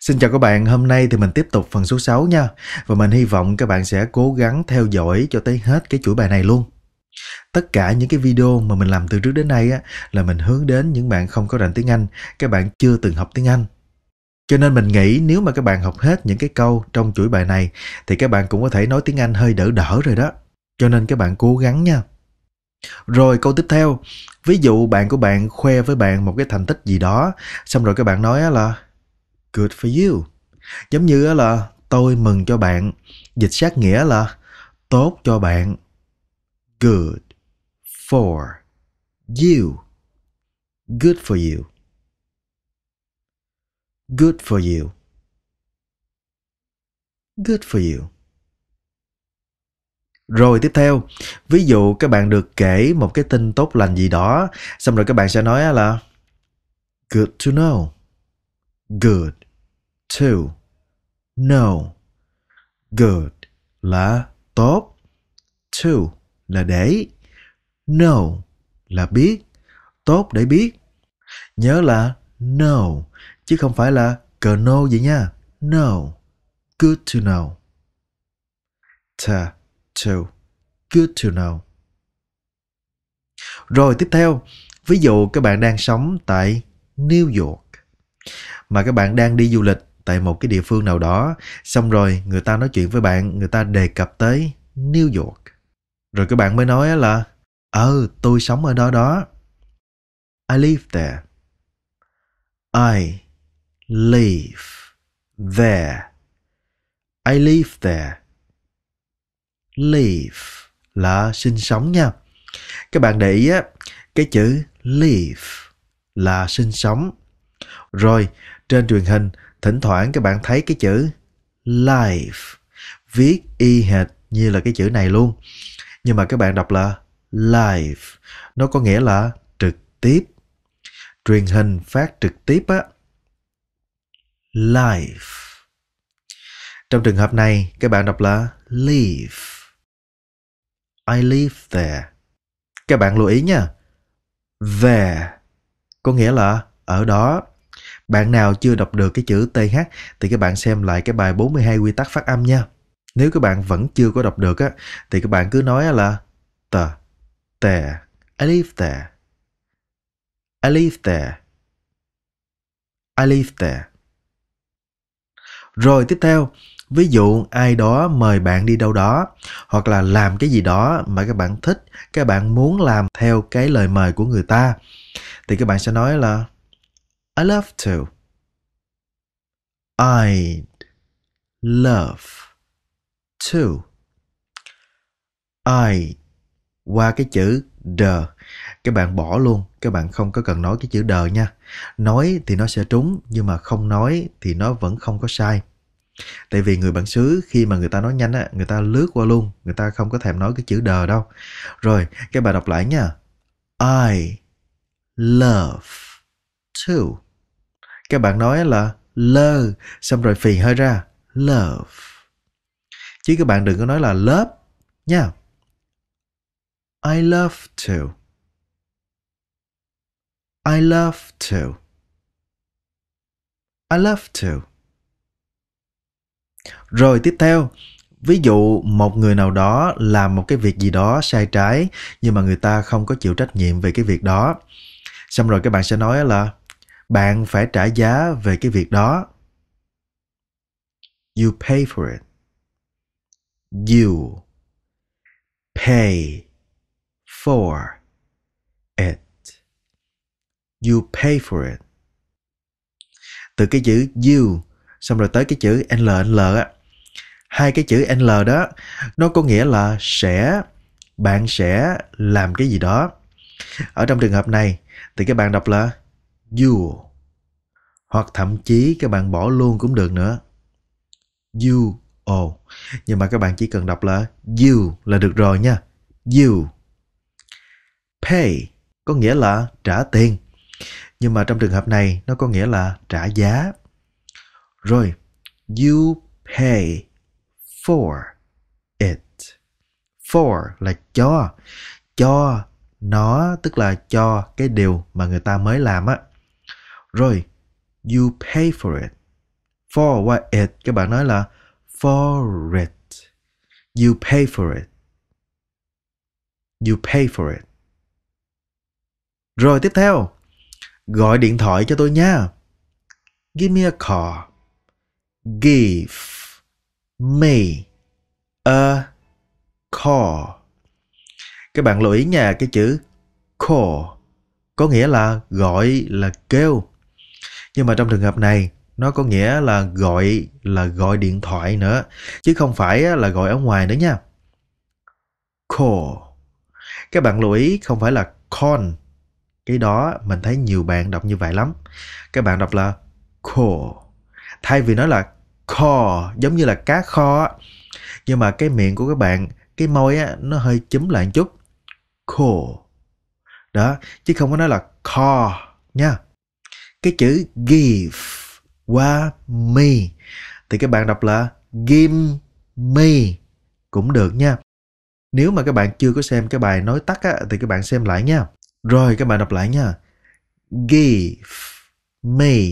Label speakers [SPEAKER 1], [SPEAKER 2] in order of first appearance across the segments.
[SPEAKER 1] Xin chào các bạn, hôm nay thì mình tiếp tục phần số 6 nha Và mình hy vọng các bạn sẽ cố gắng theo dõi cho tới hết cái chuỗi bài này luôn Tất cả những cái video mà mình làm từ trước đến nay á, là mình hướng đến những bạn không có rành tiếng Anh, các bạn chưa từng học tiếng Anh. Cho nên mình nghĩ nếu mà các bạn học hết những cái câu trong chuỗi bài này thì các bạn cũng có thể nói tiếng Anh hơi đỡ đỡ rồi đó. Cho nên các bạn cố gắng nha. Rồi câu tiếp theo, ví dụ bạn của bạn khoe với bạn một cái thành tích gì đó, xong rồi các bạn nói là Good for you. Giống như là tôi mừng cho bạn. Dịch sát nghĩa là tốt cho bạn. Good for you. Good for you. Good for you. Good for you. Rồi tiếp theo, ví dụ các bạn được kể một cái tin tốt lành gì đó, xong rồi các bạn sẽ nói là good to know. Good to. No. Good là tốt. To là để. No là biết. Tốt để biết. Nhớ là no chứ không phải là cờ no gì nha. No. Good to know. Ta to. Good to know. Rồi tiếp theo, ví dụ các bạn đang sống tại New York mà các bạn đang đi du lịch tại một cái địa phương nào đó xong rồi người ta nói chuyện với bạn người ta đề cập tới new york rồi các bạn mới nói là ờ tôi sống ở đó đó i live there i live there i live there live là sinh sống nha các bạn để ý á cái chữ live là sinh sống rồi trên truyền hình thỉnh thoảng các bạn thấy cái chữ life viết y hệt như là cái chữ này luôn nhưng mà các bạn đọc là live nó có nghĩa là trực tiếp truyền hình phát trực tiếp á live trong trường hợp này các bạn đọc là leave I live there các bạn lưu ý nha there có nghĩa là ở đó bạn nào chưa đọc được cái chữ TH thì các bạn xem lại cái bài 42 quy tắc phát âm nha. Nếu các bạn vẫn chưa có đọc được á thì các bạn cứ nói là tờ tè I live there. I live there. I live there. Rồi tiếp theo, ví dụ ai đó mời bạn đi đâu đó hoặc là làm cái gì đó mà các bạn thích, các bạn muốn làm theo cái lời mời của người ta thì các bạn sẽ nói là I love to. I'd love to. I qua cái chữ the các bạn bỏ luôn các bạn không có cần nói cái chữ the nha nói thì nó sẽ trúng nhưng mà không nói thì nó vẫn không có sai tại vì người bản xứ khi mà người ta nói nhanh á người ta lướt qua luôn người ta không có thèm nói cái chữ the đâu rồi các bạn đọc lại nha I love to các bạn nói là lơ xong rồi phì hơi ra love chứ các bạn đừng có nói là love nha I love to I love to I love to rồi tiếp theo ví dụ một người nào đó làm một cái việc gì đó sai trái nhưng mà người ta không có chịu trách nhiệm về cái việc đó xong rồi các bạn sẽ nói là bạn phải trả giá về cái việc đó you pay for it you pay for it you pay for it từ cái chữ you xong rồi tới cái chữ l l á hai cái chữ l đó nó có nghĩa là sẽ bạn sẽ làm cái gì đó ở trong trường hợp này thì các bạn đọc là you hoặc thậm chí các bạn bỏ luôn cũng được nữa you oh nhưng mà các bạn chỉ cần đọc là you là được rồi nha you pay có nghĩa là trả tiền nhưng mà trong trường hợp này nó có nghĩa là trả giá rồi you pay for it for là cho cho nó tức là cho cái điều mà người ta mới làm á rồi, you pay for it. For what it? Các bạn nói là for it. You pay for it. You pay for it. Rồi tiếp theo, gọi điện thoại cho tôi nha. Give me a call. Give me a call. Các bạn lưu ý nha cái chữ call có nghĩa là gọi là kêu nhưng mà trong trường hợp này nó có nghĩa là gọi là gọi điện thoại nữa chứ không phải là gọi ở ngoài nữa nha call các bạn lưu ý không phải là con cái đó mình thấy nhiều bạn đọc như vậy lắm các bạn đọc là call thay vì nói là call giống như là cá kho nhưng mà cái miệng của các bạn cái môi á nó hơi chấm lại một chút cool đó chứ không có nói là call nha cái chữ give qua me thì các bạn đọc là give me cũng được nha nếu mà các bạn chưa có xem cái bài nói tắt á, thì các bạn xem lại nha rồi các bạn đọc lại nha give me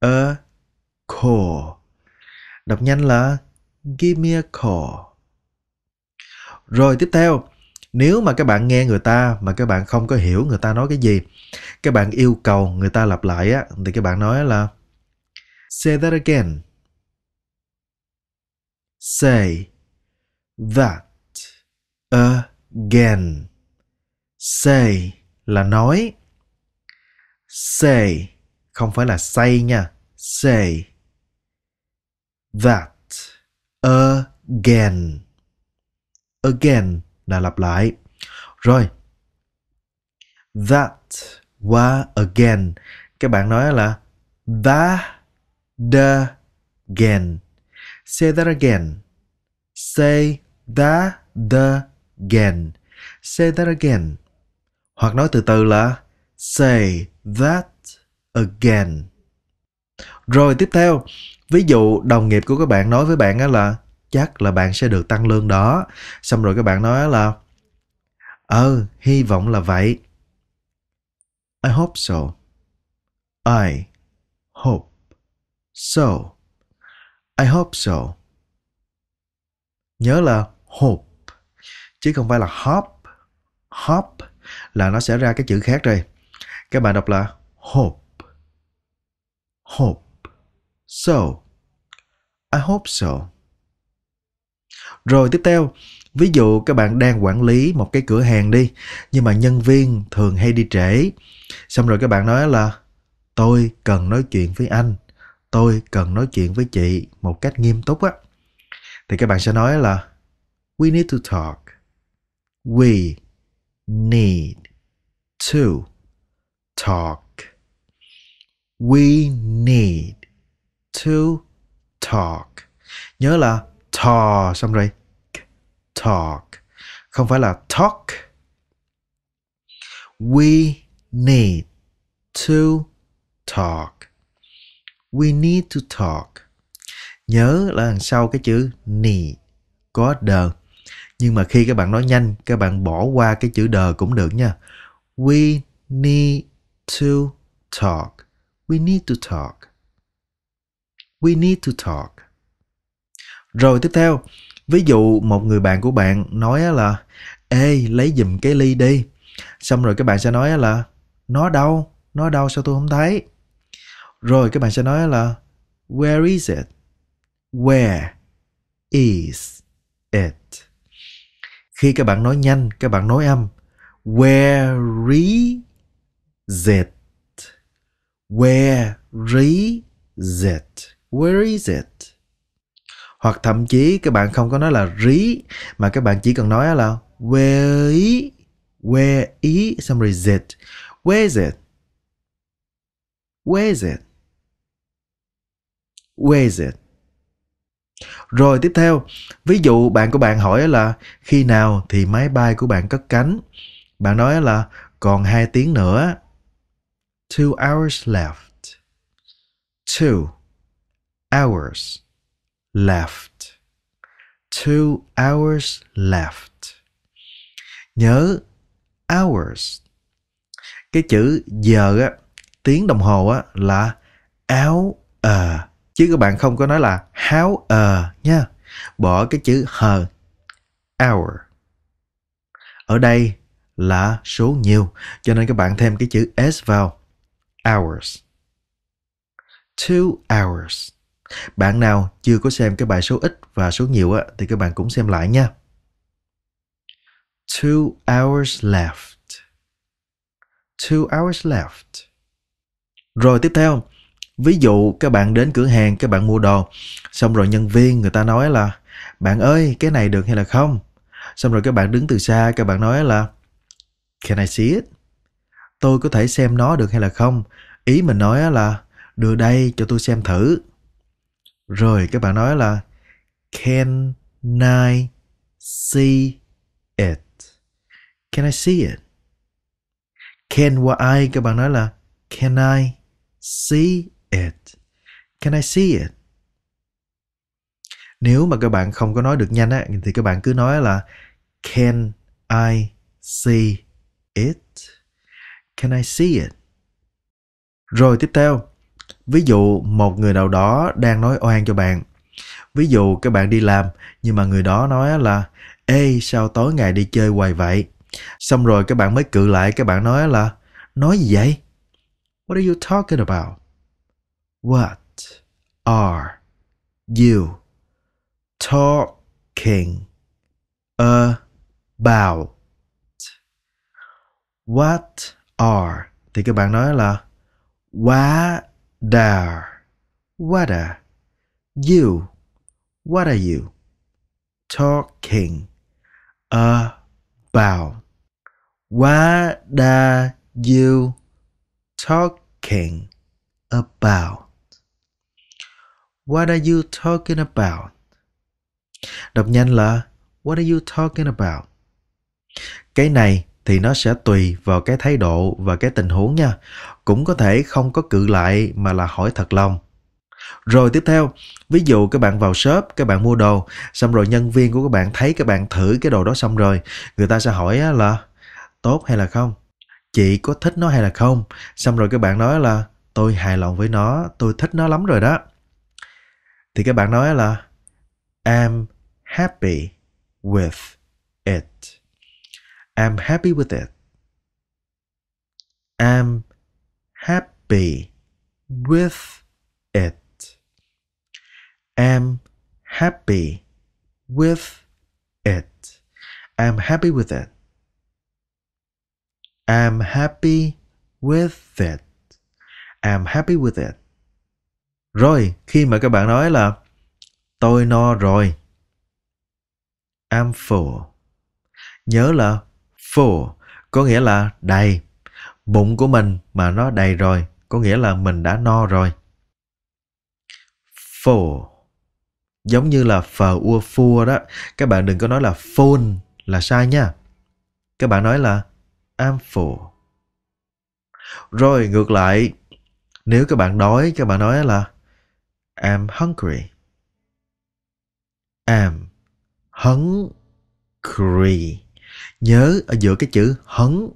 [SPEAKER 1] a call đọc nhanh là give me a call rồi tiếp theo nếu mà các bạn nghe người ta mà các bạn không có hiểu người ta nói cái gì các bạn yêu cầu người ta lặp lại á thì các bạn nói là say that again say that again say là nói say không phải là say nha say that again again là lặp lại rồi that was again các bạn nói là that the again say that again say that the again say that again hoặc nói từ từ là say that again rồi tiếp theo ví dụ đồng nghiệp của các bạn nói với bạn là chắc là bạn sẽ được tăng lương đó xong rồi các bạn nói là ờ hy vọng là vậy i hope so i hope so i hope so nhớ là hope chứ không phải là hop hop là nó sẽ ra cái chữ khác rồi các bạn đọc là hope hope so i hope so rồi tiếp theo, ví dụ các bạn đang quản lý một cái cửa hàng đi, nhưng mà nhân viên thường hay đi trễ. Xong rồi các bạn nói là tôi cần nói chuyện với anh, tôi cần nói chuyện với chị một cách nghiêm túc á. Thì các bạn sẽ nói là we need to talk. We need to talk. We need to talk. Nhớ là Talk xong rồi talk không phải là talk we need to talk we need to talk nhớ là đằng sau cái chữ need có đờ nhưng mà khi các bạn nói nhanh các bạn bỏ qua cái chữ đờ cũng được nha we need to talk we need to talk we need to talk rồi tiếp theo, ví dụ một người bạn của bạn nói là Ê, lấy giùm cái ly đi. Xong rồi các bạn sẽ nói là Nó đâu? Nó đâu sao tôi không thấy? Rồi các bạn sẽ nói là Where is it? Where is it? Khi các bạn nói nhanh, các bạn nói âm Where is it? Where is it? Where is it? hoặc thậm chí các bạn không có nói là rí mà các bạn chỉ cần nói là where is where ý xong rồi z where is it where is it where is it rồi tiếp theo ví dụ bạn của bạn hỏi là khi nào thì máy bay của bạn cất cánh bạn nói là còn hai tiếng nữa two hours left two hours left. Two hours left. Nhớ hours. Cái chữ giờ á, tiếng đồng hồ á là hour chứ các bạn không có nói là how a nha. Bỏ cái chữ hờ hour. Ở đây là số nhiều cho nên các bạn thêm cái chữ s vào hours. Two hours. Bạn nào chưa có xem cái bài số ít và số nhiều á, thì các bạn cũng xem lại nha. Two hours left. Two hours left. Rồi tiếp theo, ví dụ các bạn đến cửa hàng các bạn mua đồ xong rồi nhân viên người ta nói là bạn ơi cái này được hay là không xong rồi các bạn đứng từ xa các bạn nói là can I see it tôi có thể xem nó được hay là không ý mình nói là đưa đây cho tôi xem thử rồi các bạn nói là can I see it can I see it can qua I các bạn nói là can I see it can I see it nếu mà các bạn không có nói được nhanh á thì các bạn cứ nói là can I see it can I see it rồi tiếp theo ví dụ một người nào đó đang nói oan cho bạn ví dụ các bạn đi làm nhưng mà người đó nói là ê sao tối ngày đi chơi hoài vậy xong rồi các bạn mới cự lại các bạn nói là nói gì vậy what are you talking about what are you talking about what are thì các bạn nói là what Dar. What are you? What are you talking about? What are you talking about? What are you talking about? Đọc nhanh là What are you talking about? Cái này thì nó sẽ tùy vào cái thái độ và cái tình huống nha cũng có thể không có cự lại mà là hỏi thật lòng rồi tiếp theo ví dụ các bạn vào shop các bạn mua đồ xong rồi nhân viên của các bạn thấy các bạn thử cái đồ đó xong rồi người ta sẽ hỏi là tốt hay là không chị có thích nó hay là không xong rồi các bạn nói là tôi hài lòng với nó tôi thích nó lắm rồi đó thì các bạn nói là i'm happy with it I'm happy with it. I'm happy with it. I'm happy with it. I'm happy with it. I'm happy with it. I'm happy with it. Rồi, khi mà các bạn nói là tôi no rồi. I'm full. Nhớ là full có nghĩa là đầy. Bụng của mình mà nó đầy rồi, có nghĩa là mình đã no rồi. Full giống như là phờ ua phua đó các bạn đừng có nói là full là sai nha các bạn nói là I'm full rồi ngược lại nếu các bạn đói các bạn nói là I'm hungry I'm hungry Nhớ ở giữa cái chữ hấn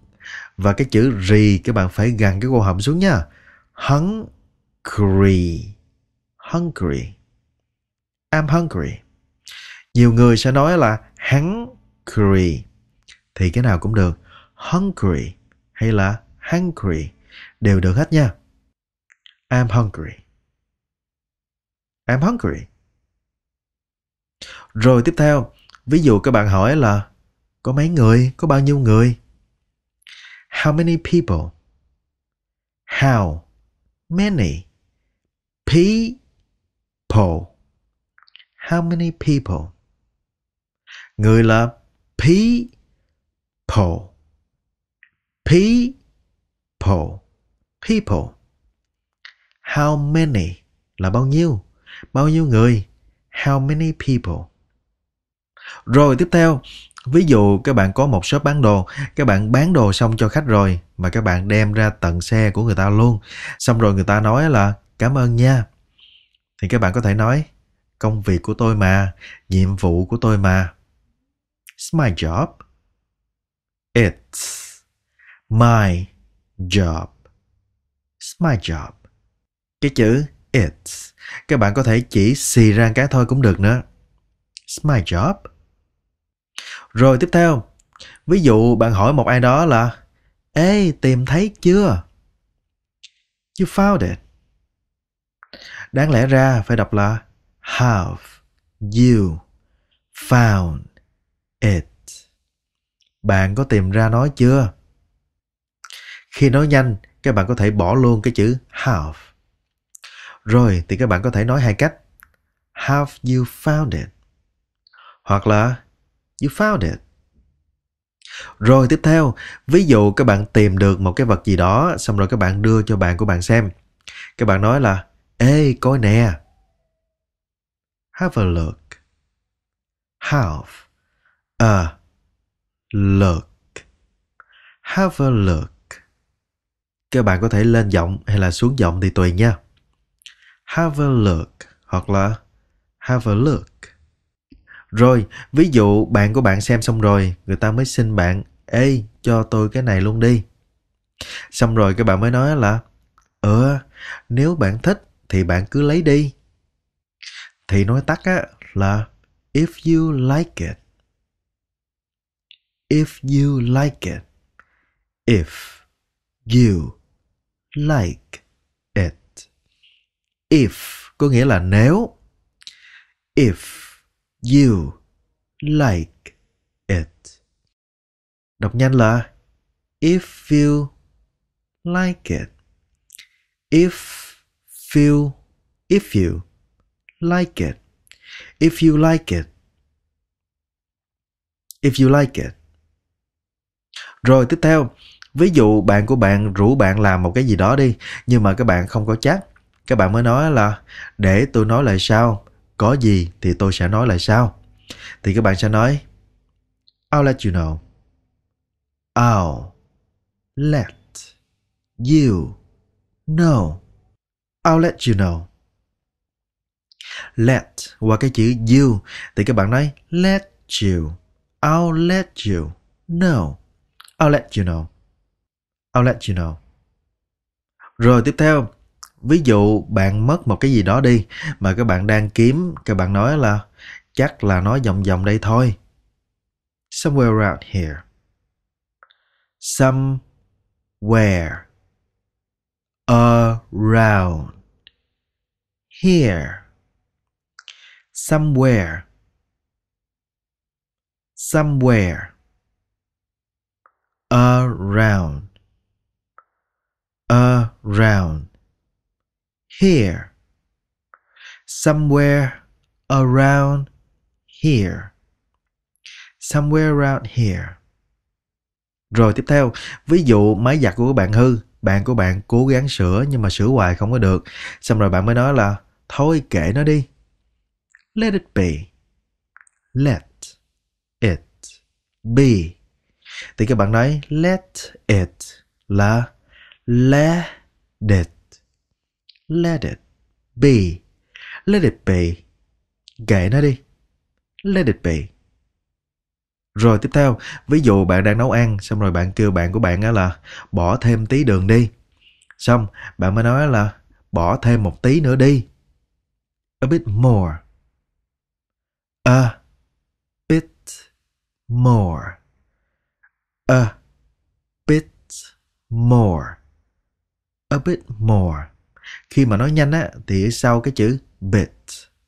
[SPEAKER 1] và cái chữ rì các bạn phải gằn cái cô hầm xuống nha. Hungry. Hungry. I'm hungry. Nhiều người sẽ nói là hungry. Thì cái nào cũng được. Hungry hay là hungry đều được hết nha. I'm hungry. I'm hungry. Rồi tiếp theo, ví dụ các bạn hỏi là có mấy người? Có bao nhiêu người? How many people? How many people? How many people? Người là people. People. People. How many là bao nhiêu? Bao nhiêu người? How many people? Rồi tiếp theo, ví dụ các bạn có một shop bán đồ các bạn bán đồ xong cho khách rồi mà các bạn đem ra tận xe của người ta luôn xong rồi người ta nói là cảm ơn nha thì các bạn có thể nói công việc của tôi mà nhiệm vụ của tôi mà it's my job it's my job it's my job cái chữ it's các bạn có thể chỉ xì ra cái thôi cũng được nữa it's my job rồi tiếp theo, ví dụ bạn hỏi một ai đó là Ê, tìm thấy chưa? You found it. Đáng lẽ ra phải đọc là Have you found it? Bạn có tìm ra nó chưa? Khi nói nhanh, các bạn có thể bỏ luôn cái chữ have. Rồi thì các bạn có thể nói hai cách. Have you found it? Hoặc là You found it. Rồi tiếp theo, ví dụ các bạn tìm được một cái vật gì đó xong rồi các bạn đưa cho bạn của bạn xem. Các bạn nói là Ê, coi nè. Have a look. Have a look. Have a look. Các bạn có thể lên giọng hay là xuống giọng thì tùy nha. Have a look hoặc là have a look. Rồi, ví dụ bạn của bạn xem xong rồi, người ta mới xin bạn, ê, cho tôi cái này luôn đi. Xong rồi các bạn mới nói là, ờ, nếu bạn thích thì bạn cứ lấy đi. Thì nói tắt á là if you like it. If you like it. If you like it. If có nghĩa là nếu. If You like it. Đọc nhanh là If you like it. If you if you like it. If you like it. If you like it. Rồi tiếp theo, ví dụ bạn của bạn rủ bạn làm một cái gì đó đi, nhưng mà các bạn không có chắc. Các bạn mới nói là để tôi nói lại sau có gì thì tôi sẽ nói lại sao? thì các bạn sẽ nói I'll let you know I'll let you know I'll let you know let qua cái chữ you thì các bạn nói let you I'll let you know I'll let you know I'll let you know rồi tiếp theo ví dụ bạn mất một cái gì đó đi mà các bạn đang kiếm các bạn nói là chắc là nó vòng vòng đây thôi somewhere around here somewhere around here somewhere somewhere around around here. Somewhere around here. Somewhere around here. Rồi tiếp theo, ví dụ máy giặt của các bạn hư, bạn của bạn cố gắng sửa nhưng mà sửa hoài không có được. Xong rồi bạn mới nói là thôi kệ nó đi. Let it be. Let it be. Thì các bạn nói let it là let it Let it be. Let it be. Kệ nó đi. Let it be. Rồi tiếp theo, ví dụ bạn đang nấu ăn xong rồi bạn kêu bạn của bạn là bỏ thêm tí đường đi. Xong bạn mới nói là bỏ thêm một tí nữa đi. A bit more. A bit more. A bit more. A bit more khi mà nói nhanh á thì sau cái chữ bit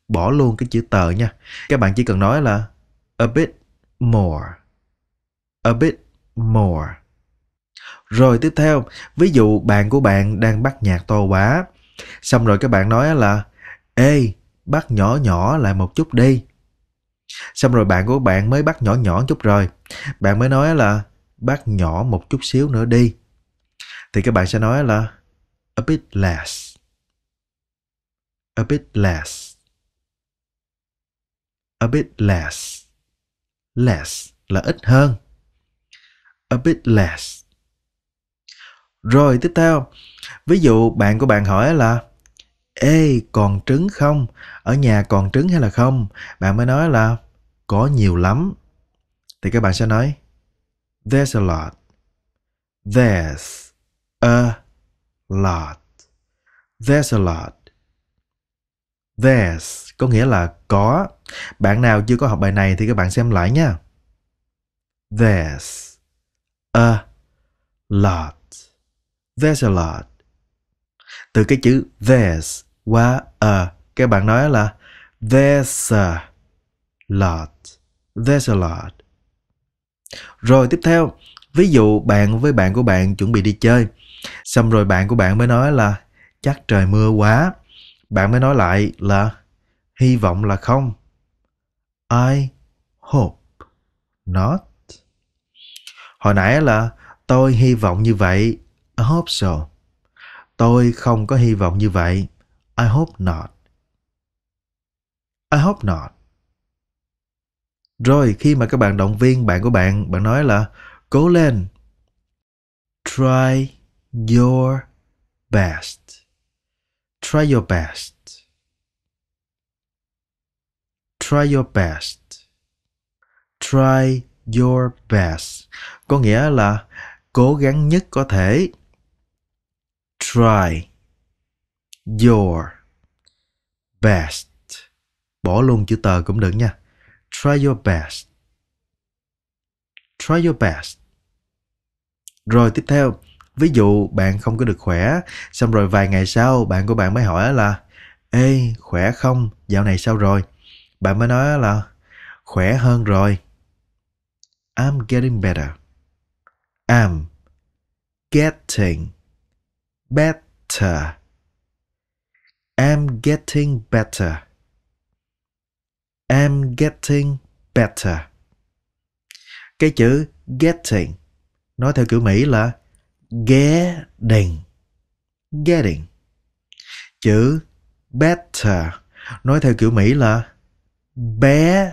[SPEAKER 1] bỏ luôn cái chữ tờ nha các bạn chỉ cần nói là a bit more a bit more rồi tiếp theo ví dụ bạn của bạn đang bắt nhạc to quá xong rồi các bạn nói là ê bắt nhỏ nhỏ lại một chút đi xong rồi bạn của bạn mới bắt nhỏ nhỏ chút rồi bạn mới nói là bắt nhỏ một chút xíu nữa đi thì các bạn sẽ nói là a bit less a bit less a bit less less là ít hơn a bit less rồi tiếp theo ví dụ bạn của bạn hỏi là ê còn trứng không ở nhà còn trứng hay là không bạn mới nói là có nhiều lắm thì các bạn sẽ nói there's a lot there's a lot there's a lot There's có nghĩa là có. Bạn nào chưa có học bài này thì các bạn xem lại nha. There's a lot. There's a lot. Từ cái chữ there's qua a, các bạn nói là there's a lot. There's a lot. Rồi tiếp theo, ví dụ bạn với bạn của bạn chuẩn bị đi chơi, xong rồi bạn của bạn mới nói là chắc trời mưa quá bạn mới nói lại là hy vọng là không. I hope not. Hồi nãy là tôi hy vọng như vậy. I hope so. Tôi không có hy vọng như vậy. I hope not. I hope not. Rồi khi mà các bạn động viên bạn của bạn, bạn nói là cố lên. Try your best. Try your best. Try your best. Try your best. Có nghĩa là cố gắng nhất có thể. Try your best. Bỏ luôn chữ tờ cũng được nha. Try your best. Try your best. Rồi tiếp theo, ví dụ bạn không có được khỏe xong rồi vài ngày sau bạn của bạn mới hỏi là ê khỏe không dạo này sao rồi bạn mới nói là khỏe hơn rồi i'm getting better i'm getting better i'm getting better i'm getting better cái chữ getting nói theo kiểu mỹ là getting getting chữ better nói theo kiểu Mỹ là better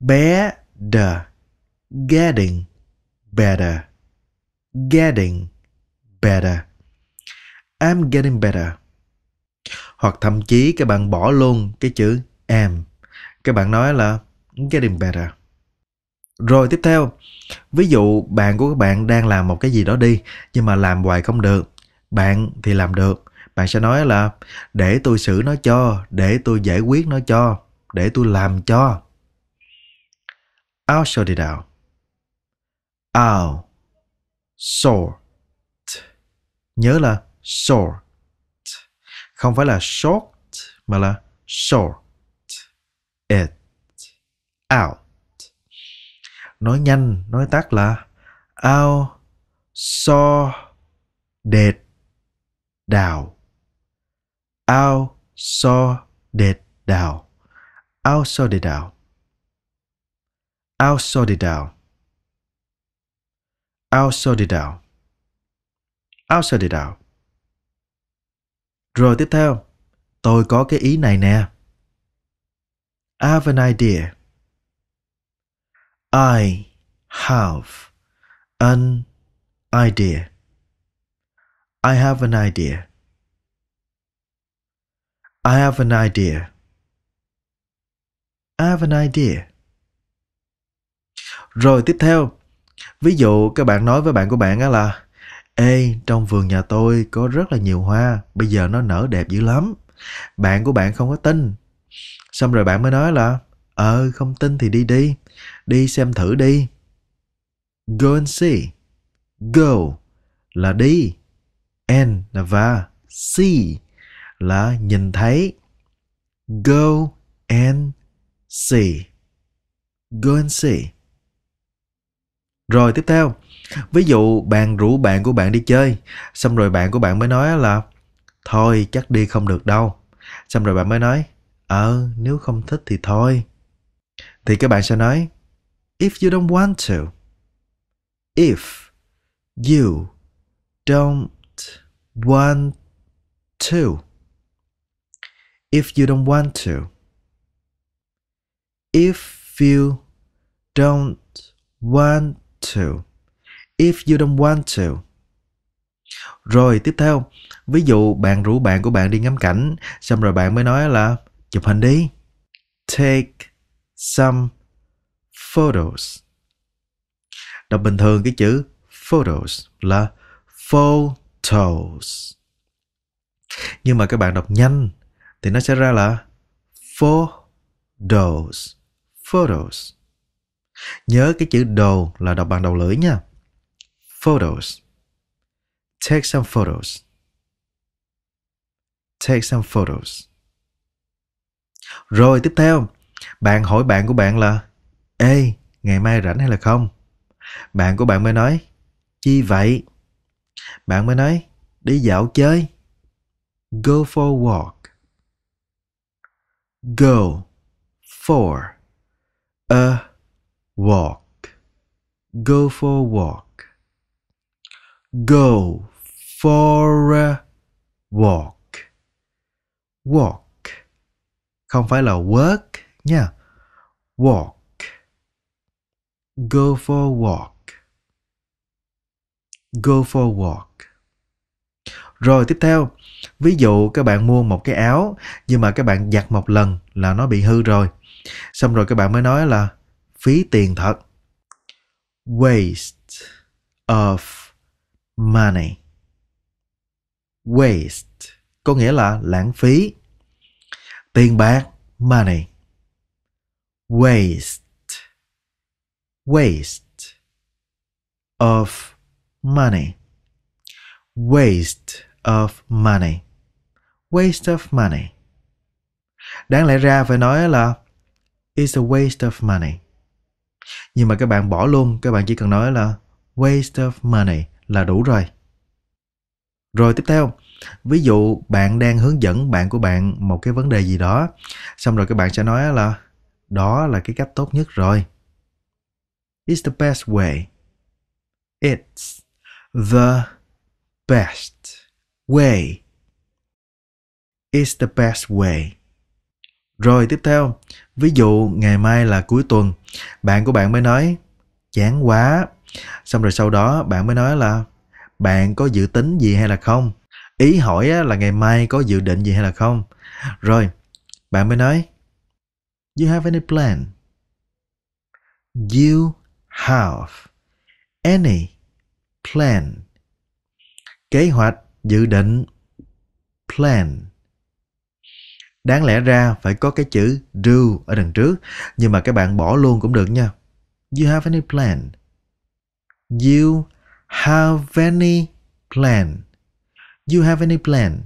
[SPEAKER 1] better getting better getting better I'm getting better hoặc thậm chí các bạn bỏ luôn cái chữ am các bạn nói là getting better rồi tiếp theo, ví dụ bạn của các bạn đang làm một cái gì đó đi nhưng mà làm hoài không được, bạn thì làm được, bạn sẽ nói là để tôi xử nó cho, để tôi giải quyết nó cho, để tôi làm cho. I'll sort it out. I'll sort. Nhớ là sort. Không phải là short mà là sort it out nói nhanh nói tắt là ao so đệt đào ao so đệt đào ao so đệt đào ao so đệt đào ao so đệt đào ao so đệt đào rồi tiếp theo tôi có cái ý này nè I have an idea I have an idea. I have an idea. I have an idea. I have an idea. Rồi tiếp theo, ví dụ các bạn nói với bạn của bạn á là Ê, trong vườn nhà tôi có rất là nhiều hoa, bây giờ nó nở đẹp dữ lắm. Bạn của bạn không có tin. Xong rồi bạn mới nói là Ờ, không tin thì đi đi, đi xem thử đi go and see go là đi and là và see là nhìn thấy go and see go and see rồi tiếp theo ví dụ bạn rủ bạn của bạn đi chơi xong rồi bạn của bạn mới nói là thôi chắc đi không được đâu xong rồi bạn mới nói ờ nếu không thích thì thôi thì các bạn sẽ nói if you don't want to. If you don't want to. If you don't want to. If you don't want to. If you don't want to. Rồi tiếp theo, ví dụ bạn rủ bạn của bạn đi ngắm cảnh, xong rồi bạn mới nói là chụp hình đi. Take some photos. Đọc bình thường cái chữ photos là photos. Nhưng mà các bạn đọc nhanh thì nó sẽ ra là photos. Photos. Nhớ cái chữ đồ là đọc bằng đầu lưỡi nha. Photos. Take some photos. Take some photos. Rồi tiếp theo, bạn hỏi bạn của bạn là Ê, ngày mai rảnh hay là không? Bạn của bạn mới nói, chi vậy? Bạn mới nói, đi dạo chơi. Go for a walk. Go for a walk. Go for a walk. Go for a walk. Walk. Không phải là work nha. Walk Go for a walk. Go for a walk. Rồi tiếp theo, ví dụ các bạn mua một cái áo nhưng mà các bạn giặt một lần là nó bị hư rồi. Xong rồi các bạn mới nói là phí tiền thật. Waste of money. Waste có nghĩa là lãng phí. Tiền bạc, money. Waste waste of money waste of money waste of money đáng lẽ ra phải nói là it's a waste of money nhưng mà các bạn bỏ luôn các bạn chỉ cần nói là waste of money là đủ rồi rồi tiếp theo ví dụ bạn đang hướng dẫn bạn của bạn một cái vấn đề gì đó xong rồi các bạn sẽ nói là đó là cái cách tốt nhất rồi is the best way. It's the best way. It's the best way. Rồi tiếp theo, ví dụ ngày mai là cuối tuần, bạn của bạn mới nói chán quá. Xong rồi sau đó bạn mới nói là bạn có dự tính gì hay là không? Ý hỏi là ngày mai có dự định gì hay là không? Rồi, bạn mới nói You have any plan? You have any plan kế hoạch dự định plan đáng lẽ ra phải có cái chữ do ở đằng trước nhưng mà các bạn bỏ luôn cũng được nha you have any plan you have any plan you have any plan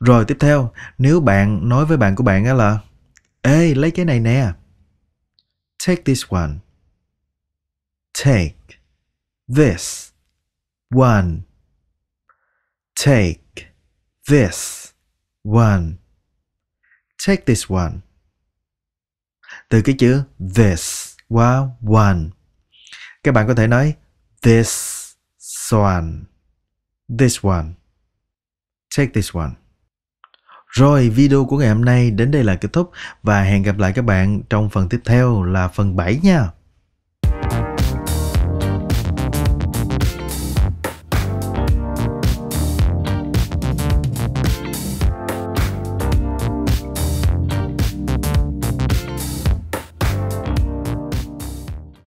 [SPEAKER 1] rồi tiếp theo nếu bạn nói với bạn của bạn á là ê lấy cái này nè take this one take this one take this one take this one từ cái chữ this qua one các bạn có thể nói this one this one take this one rồi video của ngày hôm nay đến đây là kết thúc và hẹn gặp lại các bạn trong phần tiếp theo là phần 7 nha.